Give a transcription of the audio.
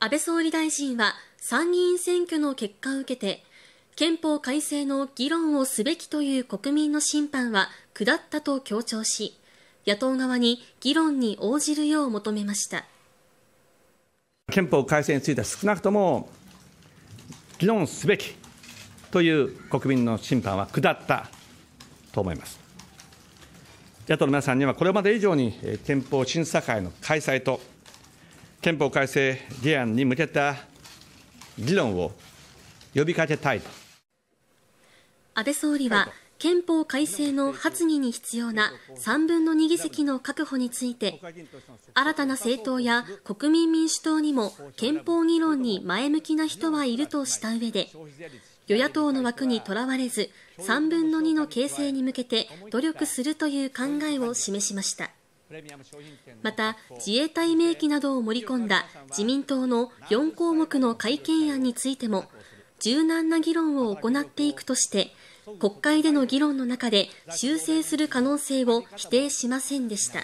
安倍総理大臣は参議院選挙の結果を受けて、憲法改正の議論をすべきという国民の審判は下ったと強調し、野党側に議論に応じるよう求めました。憲法改正については少なくとも議論すべきという国民の審判は下ったと思います。野党の皆さんにはこれまで以上に憲法審査会の開催と憲法改正議案に向けた議論を呼びかけたい安倍総理は憲法改正の発議に必要な3分の2議席の確保について新たな政党や国民民主党にも憲法議論に前向きな人はいるとした上で与野党の枠にとらわれず3分の2の形成に向けて努力するという考えを示しました。また、自衛隊名義などを盛り込んだ自民党の4項目の改憲案についても、柔軟な議論を行っていくとして、国会での議論の中で修正する可能性を否定しませんでした。